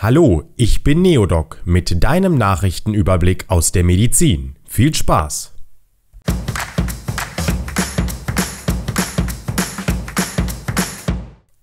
Hallo, ich bin Neodoc mit deinem Nachrichtenüberblick aus der Medizin. Viel Spaß!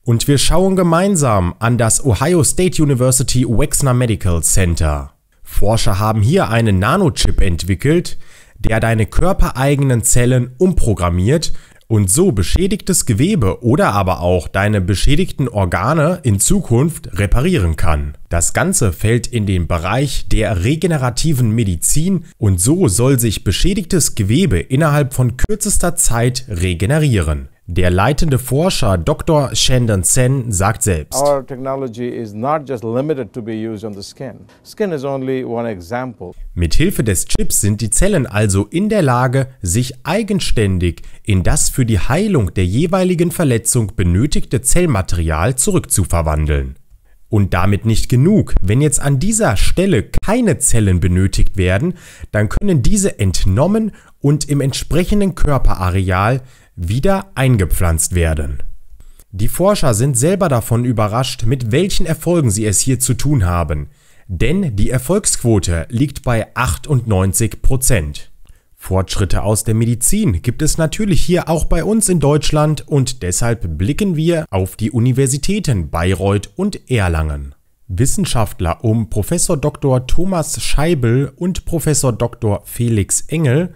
Und wir schauen gemeinsam an das Ohio State University Wexner Medical Center. Forscher haben hier einen Nanochip entwickelt, der deine körpereigenen Zellen umprogrammiert, und so beschädigtes Gewebe oder aber auch deine beschädigten Organe in Zukunft reparieren kann. Das Ganze fällt in den Bereich der regenerativen Medizin und so soll sich beschädigtes Gewebe innerhalb von kürzester Zeit regenerieren. Der leitende Forscher Dr. Shandon Sen sagt selbst: Our technology is not just limited to be used on the skin. Skin is only one example. Mithilfe des Chips sind die Zellen also in der Lage, sich eigenständig in das für die Heilung der jeweiligen Verletzung benötigte Zellmaterial zurückzuverwandeln. Und damit nicht genug. Wenn jetzt an dieser Stelle keine Zellen benötigt werden, dann können diese entnommen und im entsprechenden Körperareal wieder eingepflanzt werden. Die Forscher sind selber davon überrascht, mit welchen Erfolgen sie es hier zu tun haben, denn die Erfolgsquote liegt bei 98 Prozent. Fortschritte aus der Medizin gibt es natürlich hier auch bei uns in Deutschland und deshalb blicken wir auf die Universitäten Bayreuth und Erlangen. Wissenschaftler um Prof. Dr. Thomas Scheibel und Prof. Dr. Felix Engel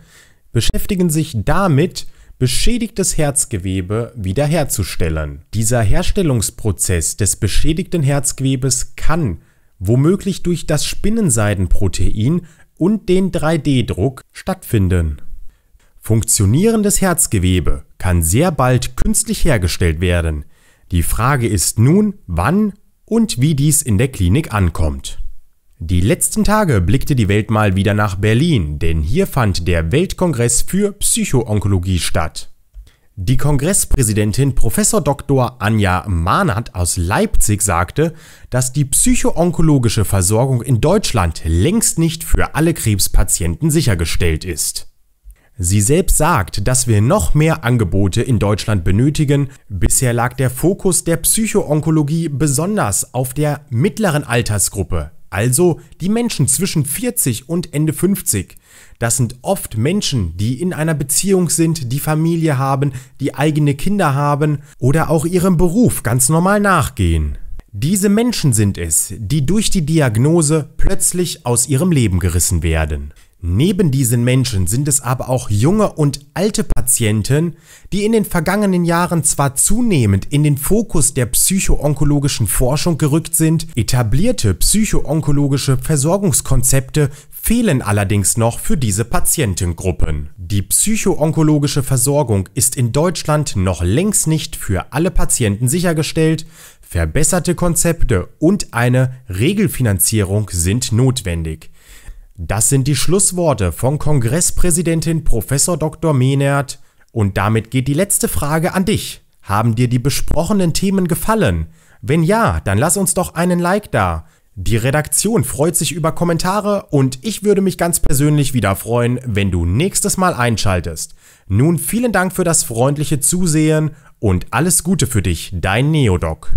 beschäftigen sich damit, beschädigtes Herzgewebe wiederherzustellen. Dieser Herstellungsprozess des beschädigten Herzgewebes kann womöglich durch das Spinnenseidenprotein und den 3D-Druck stattfinden. Funktionierendes Herzgewebe kann sehr bald künstlich hergestellt werden. Die Frage ist nun, wann und wie dies in der Klinik ankommt. Die letzten Tage blickte die Welt mal wieder nach Berlin, denn hier fand der Weltkongress für Psychoonkologie statt. Die Kongresspräsidentin Prof. Dr. Anja Mahnert aus Leipzig sagte, dass die psychoonkologische Versorgung in Deutschland längst nicht für alle Krebspatienten sichergestellt ist. Sie selbst sagt, dass wir noch mehr Angebote in Deutschland benötigen. Bisher lag der Fokus der Psychoonkologie besonders auf der mittleren Altersgruppe, also die Menschen zwischen 40 und Ende 50. Das sind oft Menschen, die in einer Beziehung sind, die Familie haben, die eigene Kinder haben oder auch ihrem Beruf ganz normal nachgehen. Diese Menschen sind es, die durch die Diagnose plötzlich aus ihrem Leben gerissen werden. Neben diesen Menschen sind es aber auch junge und alte Patienten, die in den vergangenen Jahren zwar zunehmend in den Fokus der psychoonkologischen Forschung gerückt sind, etablierte psychoonkologische Versorgungskonzepte fehlen allerdings noch für diese Patientengruppen. Die psychoonkologische Versorgung ist in Deutschland noch längst nicht für alle Patienten sichergestellt, verbesserte Konzepte und eine Regelfinanzierung sind notwendig. Das sind die Schlussworte von Kongresspräsidentin Prof. Dr. Menert. Und damit geht die letzte Frage an dich. Haben dir die besprochenen Themen gefallen? Wenn ja, dann lass uns doch einen Like da. Die Redaktion freut sich über Kommentare und ich würde mich ganz persönlich wieder freuen, wenn du nächstes Mal einschaltest. Nun vielen Dank für das freundliche Zusehen und alles Gute für dich, dein Neodoc.